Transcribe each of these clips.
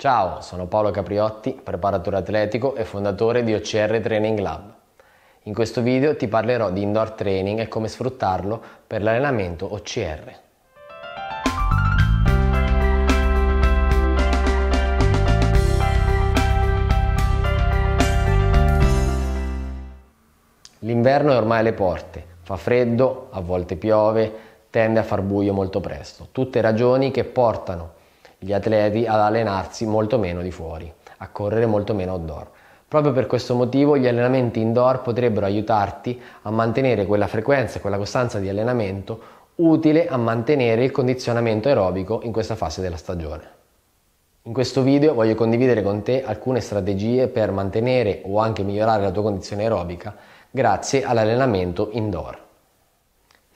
Ciao, sono Paolo Capriotti, preparatore atletico e fondatore di OCR Training Lab. In questo video ti parlerò di indoor training e come sfruttarlo per l'allenamento OCR. L'inverno è ormai alle porte, fa freddo, a volte piove, tende a far buio molto presto, tutte ragioni che portano gli atleti ad allenarsi molto meno di fuori, a correre molto meno outdoor. Proprio per questo motivo gli allenamenti indoor potrebbero aiutarti a mantenere quella frequenza e quella costanza di allenamento utile a mantenere il condizionamento aerobico in questa fase della stagione. In questo video voglio condividere con te alcune strategie per mantenere o anche migliorare la tua condizione aerobica grazie all'allenamento indoor.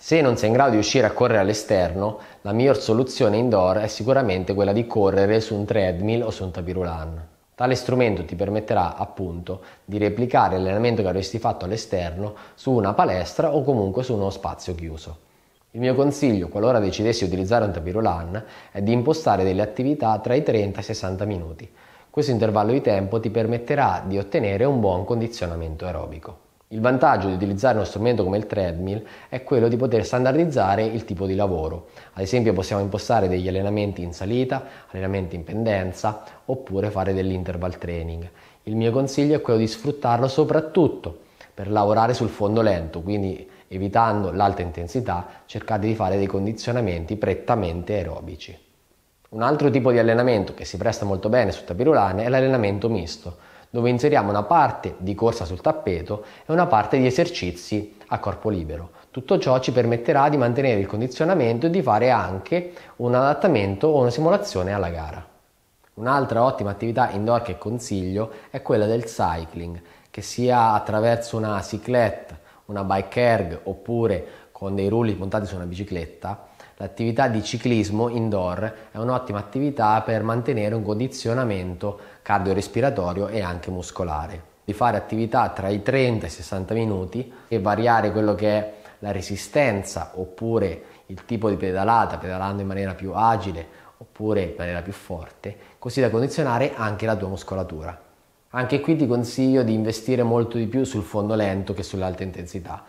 Se non sei in grado di uscire a correre all'esterno, la miglior soluzione indoor è sicuramente quella di correre su un treadmill o su un tapirulan. Tale strumento ti permetterà appunto di replicare l'allenamento che avresti fatto all'esterno su una palestra o comunque su uno spazio chiuso. Il mio consiglio, qualora decidessi di utilizzare un tapirulan, è di impostare delle attività tra i 30 e i 60 minuti. Questo intervallo di tempo ti permetterà di ottenere un buon condizionamento aerobico. Il vantaggio di utilizzare uno strumento come il treadmill è quello di poter standardizzare il tipo di lavoro. Ad esempio possiamo impostare degli allenamenti in salita, allenamenti in pendenza oppure fare dell'interval training. Il mio consiglio è quello di sfruttarlo soprattutto per lavorare sul fondo lento, quindi evitando l'alta intensità cercate di fare dei condizionamenti prettamente aerobici. Un altro tipo di allenamento che si presta molto bene su tapirulane è l'allenamento misto dove inseriamo una parte di corsa sul tappeto e una parte di esercizi a corpo libero. Tutto ciò ci permetterà di mantenere il condizionamento e di fare anche un adattamento o una simulazione alla gara. Un'altra ottima attività indoor che consiglio è quella del cycling, che sia attraverso una cyclette, una bike erg oppure con dei rulli puntati su una bicicletta, l'attività di ciclismo indoor è un'ottima attività per mantenere un condizionamento cardiorespiratorio e anche muscolare. Di fare attività tra i 30 e i 60 minuti e variare quello che è la resistenza oppure il tipo di pedalata, pedalando in maniera più agile oppure in maniera più forte, così da condizionare anche la tua muscolatura. Anche qui ti consiglio di investire molto di più sul fondo lento che sull'alta intensità,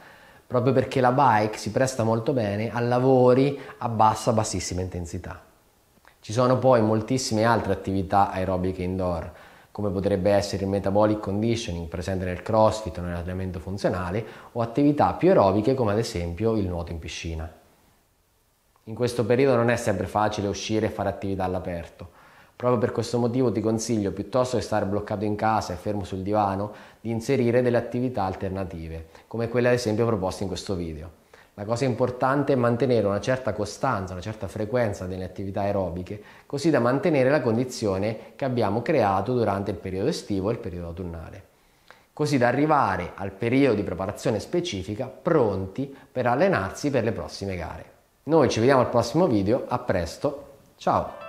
proprio perché la bike si presta molto bene a lavori a bassa, bassissima intensità. Ci sono poi moltissime altre attività aerobiche indoor, come potrebbe essere il metabolic conditioning presente nel crossfit o nell'allenamento funzionale, o attività più aerobiche come ad esempio il nuoto in piscina. In questo periodo non è sempre facile uscire e fare attività all'aperto, Proprio per questo motivo ti consiglio, piuttosto che stare bloccato in casa e fermo sul divano, di inserire delle attività alternative, come quelle ad esempio proposte in questo video. La cosa importante è mantenere una certa costanza, una certa frequenza delle attività aerobiche, così da mantenere la condizione che abbiamo creato durante il periodo estivo e il periodo autunnale, così da arrivare al periodo di preparazione specifica pronti per allenarsi per le prossime gare. Noi ci vediamo al prossimo video, a presto, ciao!